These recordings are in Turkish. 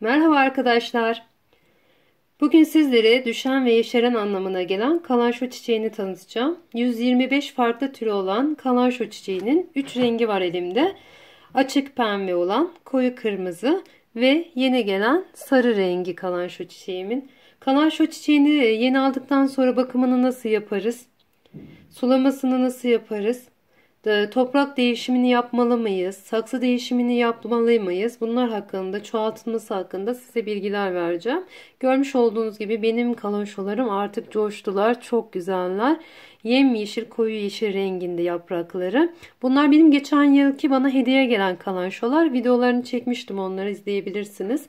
Merhaba arkadaşlar. Bugün sizlere düşen ve yeşeren anlamına gelen kalanço çiçeğini tanıtacağım. 125 farklı türü olan kalanço çiçeğinin 3 rengi var elimde. Açık pembe olan koyu kırmızı ve yeni gelen sarı rengi kalanço çiçeğimin. Kalanço çiçeğini e, yeni aldıktan sonra bakımını nasıl yaparız? Sulamasını nasıl yaparız? Ee, toprak değişimini yapmalı mıyız, saksı değişimini yapmalı mıyız? Bunlar hakkında, çoğaltılması hakkında size bilgiler vereceğim. Görmüş olduğunuz gibi benim kaloşolarım artık coştular, çok güzeller. Yemyeşil, koyu yeşil renginde yaprakları. Bunlar benim geçen yılki bana hediye gelen kalanşolar. Videolarını çekmiştim onları izleyebilirsiniz.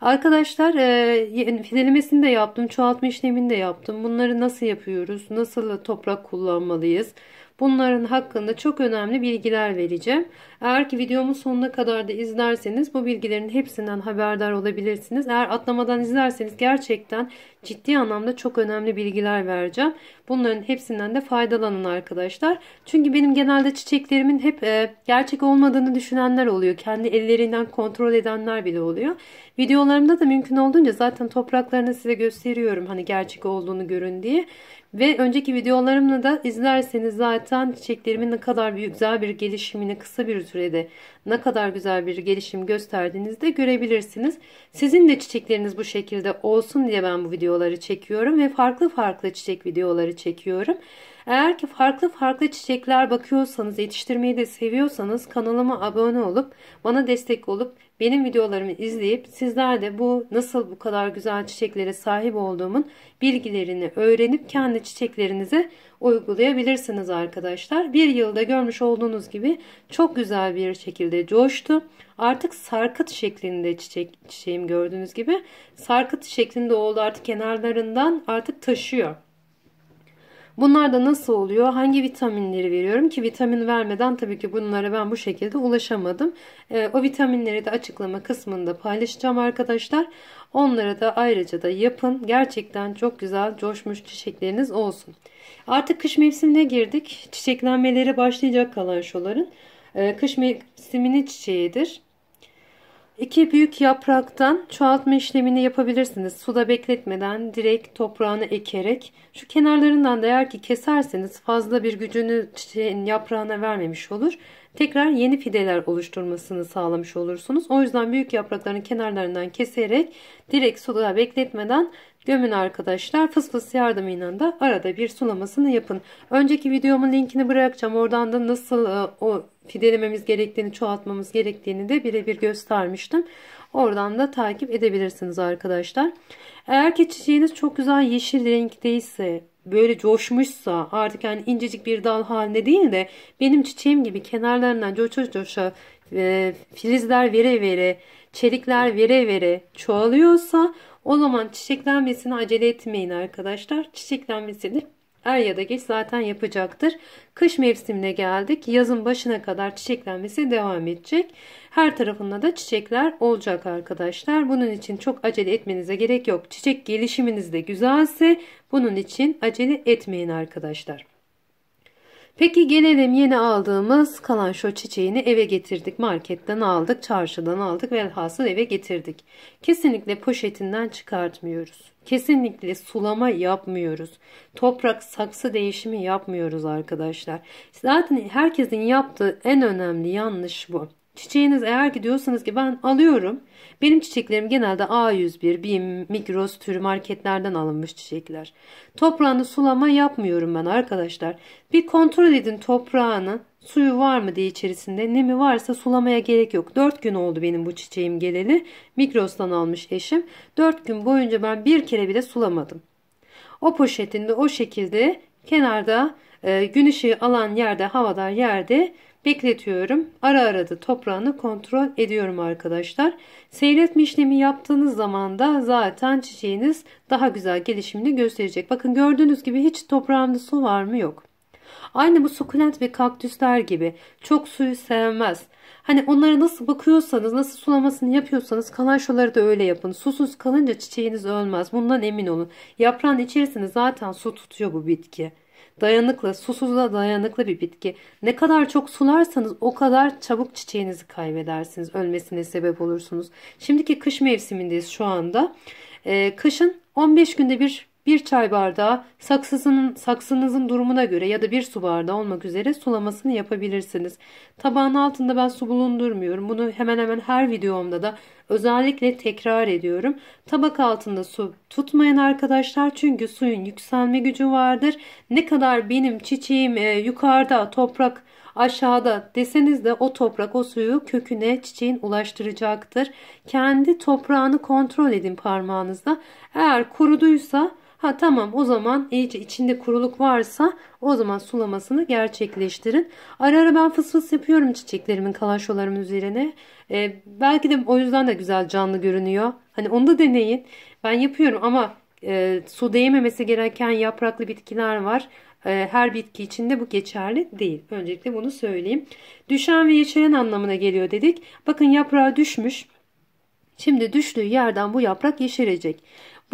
Arkadaşlar e, fidelemesini de yaptım, çoğaltma işlemini de yaptım. Bunları nasıl yapıyoruz, nasıl toprak kullanmalıyız? Bunların hakkında çok önemli bilgiler vereceğim. Eğer ki videomun sonuna kadar da izlerseniz bu bilgilerin hepsinden haberdar olabilirsiniz. Eğer atlamadan izlerseniz gerçekten ciddi anlamda çok önemli bilgiler vereceğim. Bunların hepsinden de faydalanın arkadaşlar. Çünkü benim genelde çiçeklerimin hep e, gerçek olmadığını düşünenler oluyor. Kendi ellerinden kontrol edenler bile oluyor. Videolarımda da mümkün olduğunca zaten topraklarını size gösteriyorum hani gerçek olduğunu görün diye. Ve önceki videolarımla da izlerseniz zaten çiçeklerimin ne kadar büyük, güzel bir gelişimini kısa bir sürede ne kadar güzel bir gelişim gösterdiğinizi de görebilirsiniz. Sizin de çiçekleriniz bu şekilde olsun diye ben bu videoları çekiyorum ve farklı farklı çiçek videoları çekiyorum. Eğer ki farklı farklı çiçekler bakıyorsanız, yetiştirmeyi de seviyorsanız kanalıma abone olup, bana destek olup, benim videolarımı izleyip sizler de bu nasıl bu kadar güzel çiçeklere sahip olduğumun bilgilerini öğrenip kendi çiçeklerinize uygulayabilirsiniz arkadaşlar. Bir yılda görmüş olduğunuz gibi çok güzel bir şekilde coştu. Artık sarkıt şeklinde çiçek çiçeğim gördüğünüz gibi sarkıt şeklinde oldu artık kenarlarından artık taşıyor. Bunlar da nasıl oluyor? Hangi vitaminleri veriyorum ki vitamin vermeden tabii ki bunlara ben bu şekilde ulaşamadım. E, o vitaminleri de açıklama kısmında paylaşacağım arkadaşlar. Onlara da ayrıca da yapın. Gerçekten çok güzel coşmuş çiçekleriniz olsun. Artık kış mevsimine girdik. Çiçeklenmeleri başlayacak kalan şoların. E, kış mevsimini çiçeğidir. İki büyük yapraktan çoğaltma işlemini yapabilirsiniz. Suda bekletmeden direkt toprağını ekerek şu kenarlarından da eğer ki keserseniz fazla bir gücünü çiçeğin yaprağına vermemiş olur. Tekrar yeni fideler oluşturmasını sağlamış olursunuz. O yüzden büyük yaprakların kenarlarından keserek direkt suda bekletmeden Gömün arkadaşlar fıs fıs yardımıyla da arada bir sulamasını yapın. Önceki videomun linkini bırakacağım. Oradan da nasıl e, o fidelememiz gerektiğini çoğaltmamız gerektiğini de birebir göstermiştim. Oradan da takip edebilirsiniz arkadaşlar. Eğer ki çiçeğiniz çok güzel yeşil renkteyse böyle coşmuşsa artık yani incecik bir dal haline değil de benim çiçeğim gibi kenarlarından coşa coşa e, filizler vere vere çelikler vere vere çoğalıyorsa o zaman çiçeklenmesini acele etmeyin arkadaşlar. Çiçeklenmesini er ya da geç zaten yapacaktır. Kış mevsimine geldik. Yazın başına kadar çiçeklenmesi devam edecek. Her tarafında da çiçekler olacak arkadaşlar. Bunun için çok acele etmenize gerek yok. Çiçek gelişiminiz de güzelse bunun için acele etmeyin arkadaşlar. Peki gelelim yeni aldığımız kalan şu çiçeğini eve getirdik. Marketten aldık, çarşıdan aldık ve velhasıl eve getirdik. Kesinlikle poşetinden çıkartmıyoruz. Kesinlikle sulama yapmıyoruz. Toprak saksı değişimi yapmıyoruz arkadaşlar. Zaten herkesin yaptığı en önemli yanlış bu. Çiçeğiniz eğer ki diyorsanız ki ben alıyorum. Benim çiçeklerim genelde A101, BİM, Migros türü marketlerden alınmış çiçekler. Toprağını sulama yapmıyorum ben arkadaşlar. Bir kontrol edin toprağını, suyu var mı diye içerisinde. Nemi varsa sulamaya gerek yok. 4 gün oldu benim bu çiçeğim geleli. Migros'tan almış eşim. 4 gün boyunca ben bir kere bile sulamadım. O poşetinde o şekilde kenarda e, gün ışığı alan yerde, havada yerde bekletiyorum. Ara ara da toprağını kontrol ediyorum arkadaşlar. Seyretme işlemi yaptığınız zaman da zaten çiçeğiniz daha güzel gelişimini gösterecek. Bakın gördüğünüz gibi hiç toprağımda su var mı yok. Aynı bu sukulent ve kaktüsler gibi çok suyu sevmez. Hani onlara nasıl bakıyorsanız, nasıl sulamasını yapıyorsanız kalançoları da öyle yapın. Susuz kalınca çiçeğiniz ölmez. Bundan emin olun. Yaprağın içerisinde zaten su tutuyor bu bitki. Dayanıklı, susuzluğa dayanıklı bir bitki. Ne kadar çok sularsanız o kadar çabuk çiçeğinizi kaybedersiniz. Ölmesine sebep olursunuz. Şimdiki kış mevsimindeyiz şu anda. Ee, kışın 15 günde bir bir çay bardağı saksısının, saksınızın durumuna göre ya da bir su bardağı olmak üzere sulamasını yapabilirsiniz. Tabağın altında ben su bulundurmuyorum. Bunu hemen hemen her videomda da özellikle tekrar ediyorum. Tabak altında su tutmayın arkadaşlar çünkü suyun yükselme gücü vardır. Ne kadar benim çiçeğim e, yukarıda toprak aşağıda deseniz de o toprak o suyu köküne çiçeğin ulaştıracaktır. Kendi toprağını kontrol edin parmağınızla. Eğer kuruduysa Ha tamam o zaman iyice içinde kuruluk varsa o zaman sulamasını gerçekleştirin. Ara ara ben fıs fıs yapıyorum çiçeklerimin kalaşolarımın üzerine. Ee, belki de o yüzden de güzel canlı görünüyor. Hani onu da deneyin. Ben yapıyorum ama e, su değmemesi gereken yapraklı bitkiler var. E, her bitki için de bu geçerli değil. Öncelikle bunu söyleyeyim. Düşen ve yeşeren anlamına geliyor dedik. Bakın yaprağı düşmüş. Şimdi düştüğü yerden bu yaprak yeşerecek.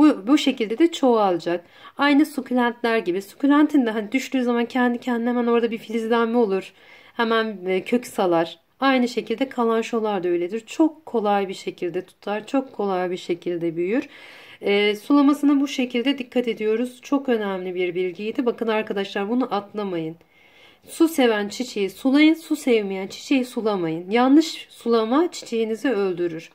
Bu, bu şekilde de çoğalacak. Aynı sukulentler gibi. Sukulentin de hani düştüğü zaman kendi kendine hemen orada bir filizlenme olur. Hemen e, kök salar. Aynı şekilde kalanşolar da öyledir. Çok kolay bir şekilde tutar. Çok kolay bir şekilde büyür. E, sulamasına bu şekilde dikkat ediyoruz. Çok önemli bir bilgiydi. Bakın arkadaşlar bunu atlamayın. Su seven çiçeği sulayın, su sevmeyen çiçeği sulamayın. Yanlış sulama çiçeğinizi öldürür.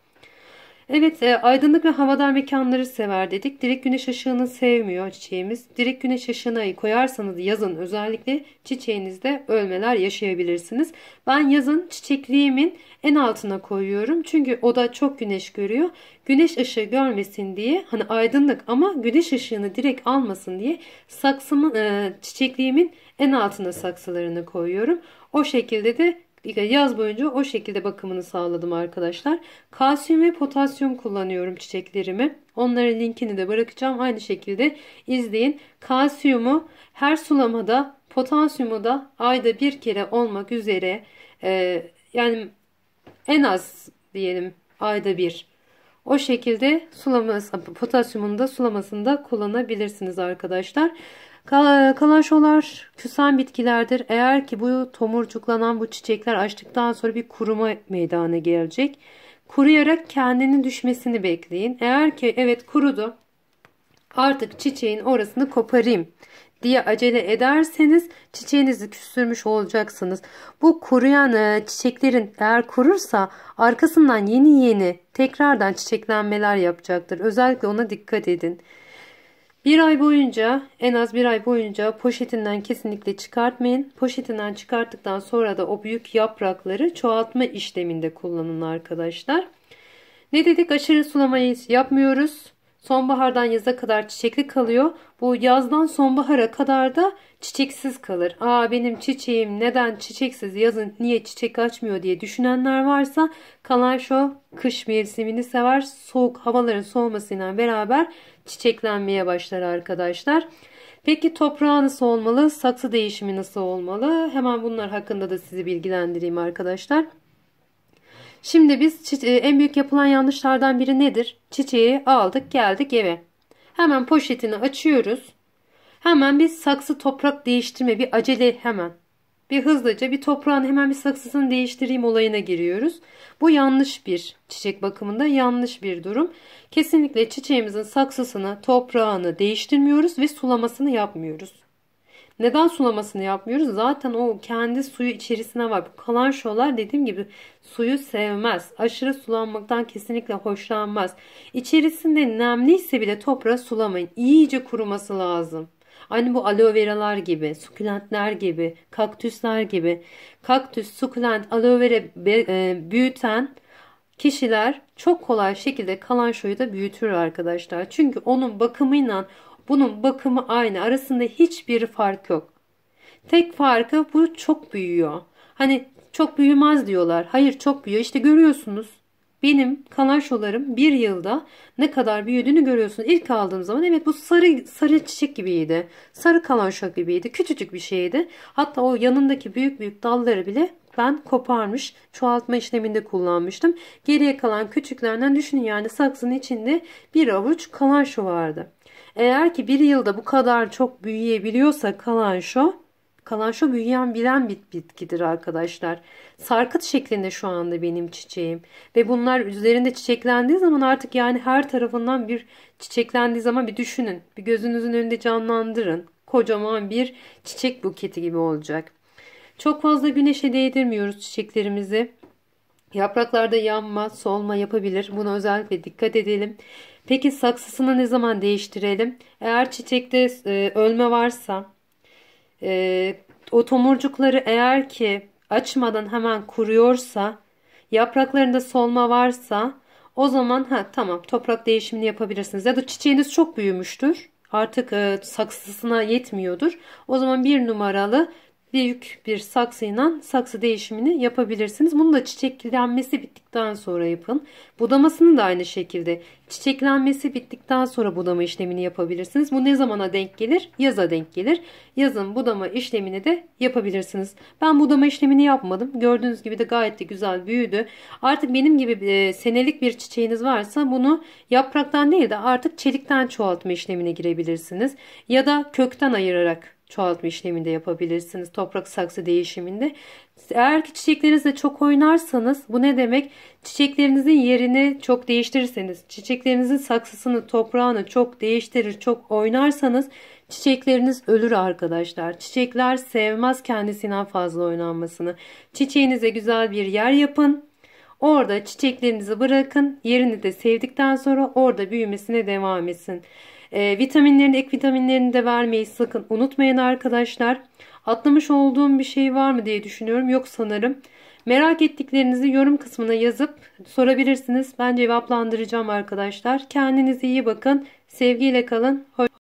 Evet e, aydınlık ve havadar mekanları sever dedik. Direkt güneş ışığını sevmiyor çiçeğimiz. Direkt güneş ışığına koyarsanız yazın özellikle çiçeğinizde ölmeler yaşayabilirsiniz. Ben yazın çiçekliğimin en altına koyuyorum. Çünkü o da çok güneş görüyor. Güneş ışığı görmesin diye hani aydınlık ama güneş ışığını direkt almasın diye saksımın e, çiçekliğimin en altına saksılarını koyuyorum. O şekilde de yaz boyunca o şekilde bakımını sağladım arkadaşlar. Kalsiyum ve potasyum kullanıyorum çiçeklerimi. Onların linkini de bırakacağım. Aynı şekilde izleyin. Kalsiyumu her sulamada, potasyumu da ayda bir kere olmak üzere e, yani en az diyelim ayda bir. O şekilde sulaması, potasyumunu da sulamasında kullanabilirsiniz arkadaşlar. Kalaşolar küsen bitkilerdir. Eğer ki bu tomurcuklanan bu çiçekler açtıktan sonra bir kuruma meydana gelecek. Kuruyarak kendini düşmesini bekleyin. Eğer ki evet kurudu artık çiçeğin orasını koparayım diye acele ederseniz çiçeğinizi küstürmüş olacaksınız. Bu kuruyan e, çiçeklerin eğer kurursa arkasından yeni yeni tekrardan çiçeklenmeler yapacaktır. Özellikle ona dikkat edin. Bir ay boyunca en az bir ay boyunca poşetinden kesinlikle çıkartmayın. Poşetinden çıkarttıktan sonra da o büyük yaprakları çoğaltma işleminde kullanın arkadaşlar. Ne dedik aşırı sulamayı yapmıyoruz. Sonbahardan yaza kadar çiçekli kalıyor. Bu yazdan sonbahara kadar da çiçeksiz kalır. Aa benim çiçeğim neden çiçeksiz yazın niye çiçek açmıyor diye düşünenler varsa kalaşo kış mevsimini sever. Soğuk havaların soğumasıyla beraber çiçeklenmeye başlar arkadaşlar. Peki toprağı nasıl olmalı? Saksı değişimi nasıl olmalı? Hemen bunlar hakkında da sizi bilgilendireyim arkadaşlar. Şimdi biz e, en büyük yapılan yanlışlardan biri nedir? Çiçeği aldık geldik eve. Hemen poşetini açıyoruz. Hemen bir saksı toprak değiştirme bir acele hemen. Bir hızlıca bir toprağın hemen bir saksısını değiştireyim olayına giriyoruz. Bu yanlış bir çiçek bakımında yanlış bir durum. Kesinlikle çiçeğimizin saksısını, toprağını değiştirmiyoruz ve sulamasını yapmıyoruz. Neden sulamasını yapmıyoruz? Zaten o kendi suyu içerisine var. Bu kalan şolar dediğim gibi suyu sevmez. Aşırı sulanmaktan kesinlikle hoşlanmaz. İçerisinde nemliyse bile toprağı sulamayın. İyice kuruması lazım. Aynı hani bu aloe veralar gibi, sukulentler gibi, kaktüsler gibi. Kaktüs, sukulent, aloe vera e, büyüten kişiler çok kolay şekilde kalan şoyu da büyütür arkadaşlar. Çünkü onun bakımıyla bunun bakımı aynı. Arasında hiçbir fark yok. Tek farkı bu çok büyüyor. Hani çok büyümez diyorlar. Hayır çok büyüyor. İşte görüyorsunuz. Benim kalaşolarım bir yılda ne kadar büyüdüğünü görüyorsunuz. İlk aldığım zaman evet bu sarı sarı çiçek gibiydi. Sarı kalaşo gibiydi. Küçücük bir şeydi. Hatta o yanındaki büyük büyük dalları bile ben koparmış çoğaltma işleminde kullanmıştım. Geriye kalan küçüklerden düşünün yani saksının içinde bir avuç kalaşo vardı. Eğer ki bir yılda bu kadar çok büyüyebiliyorsa kalanşo, kalanşo büyüyen bilen bir bitkidir arkadaşlar. Sarkıt şeklinde şu anda benim çiçeğim. Ve bunlar üzerinde çiçeklendiği zaman artık yani her tarafından bir çiçeklendiği zaman bir düşünün. Bir gözünüzün önünde canlandırın. Kocaman bir çiçek buketi gibi olacak. Çok fazla güneşe değdirmiyoruz çiçeklerimizi. Yapraklarda yanma, solma yapabilir. Buna özellikle dikkat edelim. Peki saksısını ne zaman değiştirelim? Eğer çiçekte e, ölme varsa e, o tomurcukları eğer ki açmadan hemen kuruyorsa yapraklarında solma varsa o zaman ha tamam toprak değişimini yapabilirsiniz. Ya da çiçeğiniz çok büyümüştür. Artık e, saksısına yetmiyordur. O zaman bir numaralı büyük bir saksıyla saksı değişimini yapabilirsiniz. Bunu da çiçeklenmesi bittikten sonra yapın. Budamasını da aynı şekilde çiçeklenmesi bittikten sonra budama işlemini yapabilirsiniz. Bu ne zamana denk gelir? Yaza denk gelir. Yazın budama işlemini de yapabilirsiniz. Ben budama işlemini yapmadım. Gördüğünüz gibi de gayet de güzel büyüdü. Artık benim gibi e, senelik bir çiçeğiniz varsa bunu yapraktan değil de artık çelikten çoğaltma işlemine girebilirsiniz. Ya da kökten ayırarak çoğaltma işleminde yapabilirsiniz. Toprak saksı değişiminde. Eğer ki çiçeklerinizle çok oynarsanız bu ne demek? Çiçeklerinizin yerini çok değiştirirseniz, çiçeklerinizin saksısını, toprağını çok değiştirir, çok oynarsanız çiçekleriniz ölür arkadaşlar. Çiçekler sevmez kendisinden fazla oynanmasını. Çiçeğinize güzel bir yer yapın. Orada çiçeklerinizi bırakın. Yerini de sevdikten sonra orada büyümesine devam etsin. E, ee, vitaminlerini, ek vitaminlerini de vermeyi sakın unutmayın arkadaşlar. Atlamış olduğum bir şey var mı diye düşünüyorum. Yok sanırım. Merak ettiklerinizi yorum kısmına yazıp sorabilirsiniz. Ben cevaplandıracağım arkadaşlar. Kendinize iyi bakın. Sevgiyle kalın. Hoş